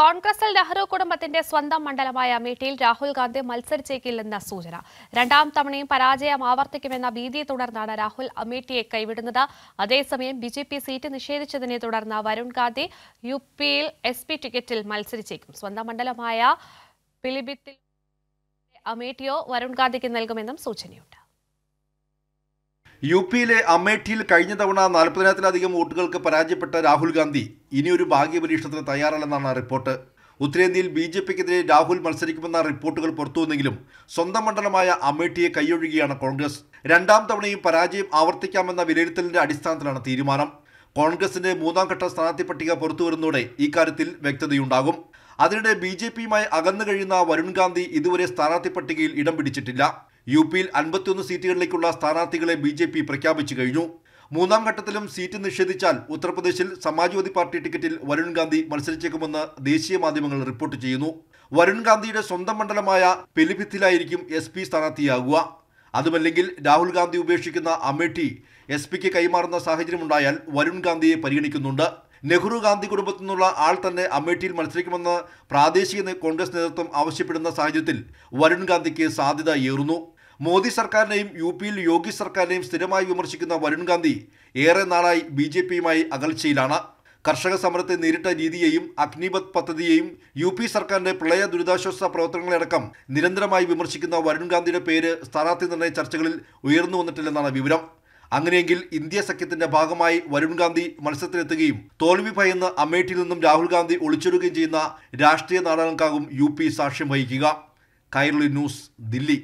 കോൺഗ്രസിൽ നെഹ്റു കുടുംബത്തിന്റെ സ്വന്തം മണ്ഡലമായ അമേഠിയിൽ രാഹുൽ ഗാന്ധി മത്സരിച്ചേക്കില്ലെന്ന സൂചന രണ്ടാം തവണയും പരാജയം ആവർത്തിക്കുമെന്ന ഭീതിയെ തുടർന്നാണ് രാഹുൽ അമേഠിയെ കൈവിടുന്നത് അതേസമയം ബി ജെ പി സീറ്റ് നിഷേധിച്ചതിനെ തുടർന്ന് വരുൺ ഗാന്ധി യു പിയിൽ എസ് പി ടിക്കറ്റിൽ മത്സരിച്ചേക്കും സ്വന്തം മണ്ഡലമായ പിലിബിത്തിൽ അമേഠിയോ വരുൺ ഗാന്ധിക്ക് നൽകുമെന്നും സൂചനയുണ്ട് യു പിയിലെ അമേഠിയിൽ കഴിഞ്ഞ തവണ നാൽപ്പതിനായിരത്തിലധികം വോട്ടുകൾക്ക് പരാജയപ്പെട്ട രാഹുൽ ഗാന്ധി ഇനിയൊരു പരീക്ഷണത്തിന് തയ്യാറല്ലെന്നാണ് റിപ്പോർട്ട് ഉത്തരേന്ത്യയിൽ ബി ജെ പിക്കെതിരെ രാഹുൽ മത്സരിക്കുമെന്ന റിപ്പോർട്ടുകൾ പുറത്തുവന്നെങ്കിലും സ്വന്തം മണ്ഡലമായ അമേഠിയെ കൈയൊഴുകിയാണ് കോൺഗ്രസ് രണ്ടാം തവണയും പരാജയം ആവർത്തിക്കാമെന്ന വിലയിരുത്തലിന്റെ അടിസ്ഥാനത്തിലാണ് തീരുമാനം കോൺഗ്രസിന്റെ മൂന്നാം ഘട്ട സ്ഥാനാർത്ഥി പട്ടിക പുറത്തുവരുന്നതോടെ ഇക്കാര്യത്തിൽ വ്യക്തതയുണ്ടാകും അതിനിടെ ബി ജെ പിയുമായി അകന്നു കഴിയുന്ന വരുൺ ഗാന്ധി ഇതുവരെ സ്ഥാനാർത്ഥി പട്ടികയിൽ ഇടം പിടിച്ചിട്ടില്ല യു പിയിൽ അൻപത്തിയൊന്ന് സീറ്റുകളിലേക്കുള്ള സ്ഥാനാർത്ഥികളെ ബി ജെ പി പ്രഖ്യാപിച്ചു കഴിഞ്ഞു മൂന്നാം ഘട്ടത്തിലും സീറ്റ് നിഷേധിച്ചാൽ ഉത്തർപ്രദേശിൽ സമാജ്വാദി പാർട്ടി ടിക്കറ്റിൽ വരുൺ ഗാന്ധി മത്സരിച്ചേക്കുമെന്ന് ദേശീയ മാധ്യമങ്ങൾ റിപ്പോർട്ട് ചെയ്യുന്നു വരുൺ ഗാന്ധിയുടെ സ്വന്തം മണ്ഡലമായ പെലിഭിത്തിലായിരിക്കും എസ് പി സ്ഥാനാർത്ഥിയാകുക അതുമല്ലെങ്കിൽ രാഹുൽ ഗാന്ധി ഉപേക്ഷിക്കുന്ന അമേഠി എസ് പിക്ക് കൈമാറുന്ന സാഹചര്യമുണ്ടായാൽ വരുൺ ഗാന്ധിയെ പരിഗണിക്കുന്നുണ്ട് നെഹ്റു ഗാന്ധി കുടുംബത്തിൽ നിന്നുള്ള ആൾ തന്നെ അമേഠിയിൽ മത്സരിക്കുമെന്ന് പ്രാദേശിക കോൺഗ്രസ് നേതൃത്വം ആവശ്യപ്പെടുന്ന സാഹചര്യത്തിൽ വരുൺ ഗാന്ധിക്ക് സാധ്യത ഏറുന്നു മോദി സർക്കാരിനെയും യു പിയിൽ യോഗി സർക്കാരിനെയും സ്ഥിരമായി വിമർശിക്കുന്ന വരുൺ ഗാന്ധി ഏറെ നാളായി ബി ജെ പിയുമായി അകൽച്ചയിലാണ് കർഷക സമരത്തെ നേരിട്ട രീതിയെയും അഗ്നിപത് പദ്ധതിയെയും യു പി സർക്കാരിന്റെ പ്രളയ ദുരിതാശ്വാസ പ്രവർത്തനങ്ങളടക്കം നിരന്തരമായി വിമർശിക്കുന്ന വരുൺ ഗാന്ധിയുടെ പേര് സ്ഥാനാർത്ഥി നിർണയ ചർച്ചകളിൽ ഉയർന്നു വന്നിട്ടില്ലെന്നാണ് വിവരം അങ്ങനെയെങ്കിൽ ഇന്ത്യ സഖ്യത്തിന്റെ ഭാഗമായി വരുൺ ഗാന്ധി മത്സരത്തിലെത്തുകയും തോൽവി ഭയന്ന് അമേഠിയിൽ നിന്നും രാഹുൽ ഗാന്ധി ഒളിച്ചൊരുകയും ചെയ്യുന്ന രാഷ്ട്രീയ നാടകങ്ങൾക്കാകും യു പി സാക്ഷ്യം വഹിക്കുക കൈരളി ന്യൂസ് ദില്ലി